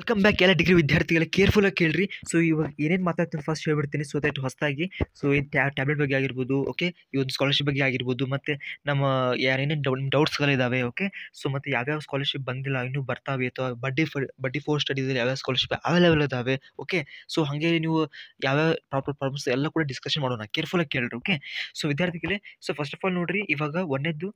welcome back ಎಲ್ಲ degree ವಿದ್ಯಾರ್ಥಿಗಳ ಕೇರ್ಫುಲ್ಲಾಗಿ ಕೇಳಿರಿ ಸೊ ಇವಾಗ ಏನೇನು ಮಾತಾಡ್ತೀನಿ ಫಸ್ಟ್ ಹೇಳ್ಬಿಡ್ತೀನಿ ಸೊ ದಟ್ ಹೊಸದಾಗಿ ಸೊ ಈ ಟ್ಯಾಬ್ಲೆಟ್ ಬಗ್ಗೆ ಆಗಿರ್ಬೋದು ಓಕೆ ಈ ಒಂದು ಸ್ಕಾಲರ್ಶಿಪ್ ಬಗ್ಗೆ ಆಗಿರ್ಬೋದು ಮತ್ತು ನಮ್ಮ ಯಾರೇನೇನು ಡೌ ಡೌಟ್ಸ್ಗಳಿದ್ದಾವೆ ಓಕೆ ಸೊ ಮತ್ತು ಯಾವ್ಯಾವ ಸ್ಕಾಲರ್ಶಿಪ್ ಬಂದಿಲ್ಲ ಇನ್ನೂ ಬರ್ತಾವೆ ಅಥವಾ ಬಡ್ಡಿ ಫ ಬಡ್ಡಿ ಫೋರ್ ಸ್ಟಡೀಸಲ್ಲಿ ಯಾವ್ಯಾವ ಸ್ಕಾಲರ್ಶಿಪ್ ಅವೈಲೇಬಲ್ ಇದ್ದಾವೆ ಓಕೆ ಸೊ ಹಾಗೆ ನೀವು ಯಾವ್ಯಾವ ಪ್ರಾಪರ್ ಪ್ರಾಬ್ಲಮ್ಸ್ ಎಲ್ಲ ಕೂಡ ಡಿಸ್ಕಷನ್ ಮಾಡೋಣ ಕೇರ್ಫುಲ್ಲಾಗಿ ಕೇಳಿರಿ ಓಕೆ ಸೊ ವಿದ್ಯಾರ್ಥಿಗಳೇ ಸೊ ಫಸ್ಟ್ ಆಫ್ ಆಲ್ ನೋಡಿರಿ ಇವಾಗ ಒಂದೇದ್ದು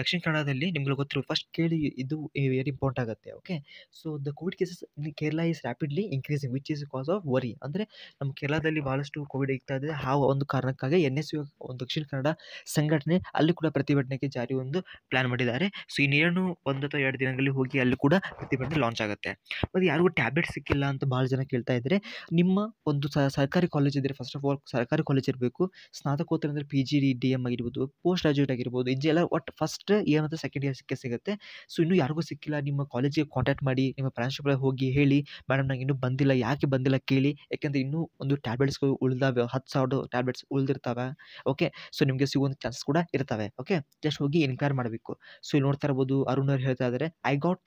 ದಕ್ಷಿಣ ಕನ್ನಡದಲ್ಲಿ ನಿಮ್ಗೆ ಗೊತ್ತಿರೋ ಫಸ್ಟ್ ಕೇಳಿ ಇದು ವೆರಿ ಇಂಪಾರ್ಟೆಂಟ್ ಆಗುತ್ತೆ okay so the Covid cases Kerala is rapidly increasing which is cause of worry ಅಂದರೆ ನಮ್ಮ ಕೇರಳದಲ್ಲಿ ಭಾಳಷ್ಟು ಕೋವಿಡ್ ಇರ್ತಾ ಇದೆ ಆ ಒಂದು ಕಾರಣಕ್ಕಾಗಿ ಎನ್ ಎಸ್ ಯು ಒಂದು ದಕ್ಷಿಣ ಕನ್ನಡ ಸಂಘಟನೆ ಅಲ್ಲಿ ಕೂಡ ಪ್ರತಿಭಟನೆಗೆ ಜಾರಿ ಒಂದು ಪ್ಲಾನ್ ಮಾಡಿದ್ದಾರೆ ಸೊ ಇನ್ನೇನು ಒಂದು ಅಥವಾ ಎರಡು ದಿನಗಳಲ್ಲಿ ಹೋಗಿ ಅಲ್ಲಿ ಕೂಡ ಪ್ರತಿಭಟನೆ ಲಾಂಚ್ ಆಗುತ್ತೆ ಮತ್ತು ಯಾರಿಗೂ ಟ್ಯಾಬ್ಲೆಟ್ ಸಿಕ್ಕಿಲ್ಲ ಅಂತ ಭಾಳ ಜನ ಕೇಳ್ತಾ ಇದ್ದಾರೆ ನಿಮ್ಮ ಒಂದು ಸರ್ಕಾರಿ ಕಾಲೇಜ್ ಇದ್ದರೆ ಫಸ್ಟ್ ಆಫ್ ಆಲ್ ಸರ್ಕಾರಿ ಕಾಲೇಜ್ ಇರಬೇಕು ಸ್ನಾತಕೋತ್ತರ ಅಂದರೆ P G D D M ಆಗಿರ್ಬೋದು ಪೋಸ್ಟ್ ಗ್ರಾಜುಯೇಟ್ ಆಗಿರ್ಬೋದು ಎಲ್ಲ ಒಟ್ಟು ಫಸ್ಟ್ ಇಯರ್ ಅಂತ ಸೆಕೆಂಡ್ ಇಯರ್ ಸಿಕ್ಕೇ ಸಿಗುತ್ತೆ ಸೊ ಇನ್ನೂ ಯಾರಿಗೂ ಸಿಕ್ಕಿಲ್ಲ ನಿಮ್ಮ ಕಾಲೇಜಿಗೆ ಕಾಂಟ್ಯಾಕ್ಟ್ ಮಾಡಿ ನಿಮ್ಮ ಪ್ರಾಂಶುಪಾಲ ಹೋಗಿ ಹೇಳಿ ಮೇಡಮ್ ನಂಗೆ ಇನ್ನೂ ಬಂದಿಲ್ಲ ಯಾಕೆ ಬಂದಿಲ್ಲ ಕೇಳಿ ಯಾಕೆಂದರೆ ಇನ್ನೂ ಒಂದು ಟ್ಯಾಬ್ಲೆಟ್ಸ್ಗಳು ಉಳಿದಾವೆ ಹತ್ತು ಸಾವಿರ ಟ್ಯಾಬ್ಲೆಟ್ಸ್ ಉಳಿದಿರ್ತಾವೆ ಓಕೆ ಸೊ ನಿಮಗೆ ಸಿಗುವಂಥ ಚಾನ್ಸ್ ಕೂಡ ಇರ್ತವೆ ಓಕೆ ಜಸ್ಟ್ ಹೋಗಿ ಎನ್ಕ್ವೈರ್ ಮಾಡಬೇಕು ಸೊ ಇಲ್ಲಿ ನೋಡ್ತಾ ಇರ್ಬೋದು ಅರುಣ್ ಅವ್ರು ಹೇಳ್ತಾ ಇದ್ದಾರೆ I got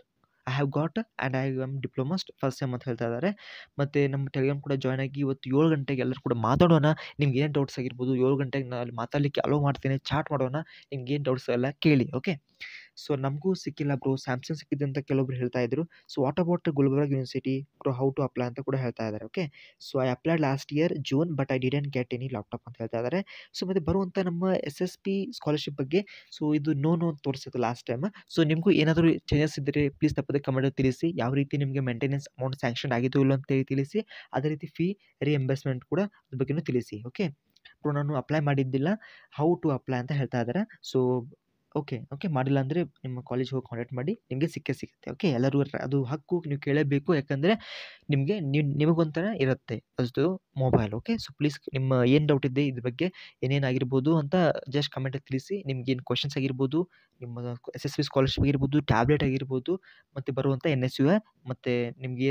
I have got and I am diploma first sem ಅಂತ ಹೇಳ್ತಾ ಇದ್ದಾರೆ ಮತ್ತು ನಮ್ಮ ಟೆಲಿಗ್ರಾಮ್ ಕೂಡ ಜಾಯ್ನ್ ಆಗಿ ಇವತ್ತು ಏಳು ಗಂಟೆಗೆ ಎಲ್ಲರೂ ಕೂಡ ಮಾತಾಡೋಣ ನಿಮ್ಗೆ ಏನು ಡೌಟ್ಸ್ ಆಗಿರ್ಬೋದು ಏಳು ಗಂಟೆಗೆ ನಾನು ಅಲ್ಲಿ ಮಾತಾಡಲಿಕ್ಕೆ ಅಲೋ ಮಾಡ್ತೇನೆ ಚಾಟ್ ಮಾಡೋಣ ನಿಮ್ಗೆ ಏನು ಡೌಟ್ಸ್ ಎಲ್ಲ ಕೇಳಿ ಓಕೆ ಸೊ ನಮಗೂ ಸಿಕ್ಕಿಲ್ಲ ಬ್ರೋ ಸ್ಯಾಮ್ಸಂಗ್ ಸಿಕ್ಕಿದೆ ಅಂತ ಕೆಲವೊಬ್ರು ಹೇಳ್ತಾ ಇದ್ರು so what about Gulbarga university bro how to apply ಅಂತ ಕೂಡ ಹೇಳ್ತಾ ಇದ್ದಾರೆ okay so I applied last year June but I didn't get any laptop ಅಂತ ಹೇಳ್ತಾ ಇದ್ದಾರೆ ಸೊ ಮತ್ತು ಬರುವಂಥ ನಮ್ಮ ಎಸ್ ಎಸ್ ಪಿ ಸ್ಕಾಲರ್ಶಿಪ್ ಬಗ್ಗೆ ಸೊ ಇದು ನೋ ನೋ ಅಂತ ತೋರಿಸಿತ್ತು ಲಾಸ್ಟ್ ಟೈಮ್ ಸೊ ನಿಮಗೂ ಏನಾದರೂ ಚೇಂಜಸ್ ಇದ್ದರೆ ಪ್ಲೀಸ್ ತಪ್ಪದೆ ಕಮೆಂಟ್ ತಿಳಿಸಿ ಯಾವ ರೀತಿ ನಿಮಗೆ ಮೇಂಟೆನೆನ್ಸ್ ಅಮೌಂಟ್ ಸ್ಯಾಂಕ್ಷನ್ ಆಗಿದ್ದು ಇಲ್ಲ ಅಂತೇಳಿ ತಿಳಿಸಿ ಅದೇ ರೀತಿ ಫೀ ರಿಎಂಬರ್ಸ್ಮೆಂಟ್ ಕೂಡ ಅದ್ರ ಬಗ್ಗೆಯೂ ತಿಳಿಸಿ ಓಕೆ ನಾನು ಅಪ್ಲೈ ಮಾಡಿದ್ದಿಲ್ಲ ಹೌ ಟು ಅಪ್ಲೈ ಅಂತ ಹೇಳ್ತಾ ಇದ್ದಾರೆ ಸೊ ಓಕೆ ಓಕೆ ಮಾಡಿಲ್ಲ ಅಂದರೆ ನಿಮ್ಮ ಕಾಲೇಜ್ ಹೋಗಿ ಕಾಂಟ್ಯಾಕ್ಟ್ ಮಾಡಿ ನಿಮಗೆ ಸಿಕ್ಕೇ ಸಿಗುತ್ತೆ ಓಕೆ ಎಲ್ಲರೂ ಅದು ಹಕ್ಕು ನೀವು ಕೇಳಬೇಕು ಯಾಕಂದರೆ ನಿಮಗೆ ನೀವು ನಿಮಗೊಂಥರ ಇರುತ್ತೆ ಅದು ಮೊಬೈಲ್ ಓಕೆ ಸೊ ಪ್ಲೀಸ್ ನಿಮ್ಮ ಏನು ಡೌಟ್ ಇದೆ ಇದ್ರ ಬಗ್ಗೆ ಏನೇನಾಗಿರ್ಬೋದು ಅಂತ ಜಸ್ಟ್ ಕಮೆಂಟಲ್ಲಿ ತಿಳಿಸಿ ನಿಮ್ಗೆ ಏನು ಕ್ವಶನ್ಸ್ ಆಗಿರ್ಬೋದು ನಿಮ್ಮ ಎಸ್ ಎಸ್ ವಿ ಸ್ಕಾಲರ್ಶಿಪ್ ಆಗಿರ್ಬೋದು ಟ್ಯಾಬ್ಲೆಟ್ ಆಗಿರ್ಬೋದು ಮತ್ತು ಬರುವಂಥ ಎನ್ ಎಸ್ ಯು ಮತ್ತು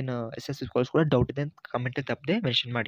ಏನು ಎಸ್ ಎಸ್ ವಿ ಸ್ಕಾಲರ್ಶಿಪ್ ಕೂಡ ಡೌಟ್ ಇದೆ ಅಂತ ಕಮೆಂಟಲ್ಲಿ ತಪ್ಪದೆ ಮೆನ್ಷನ್ ಮಾಡಿ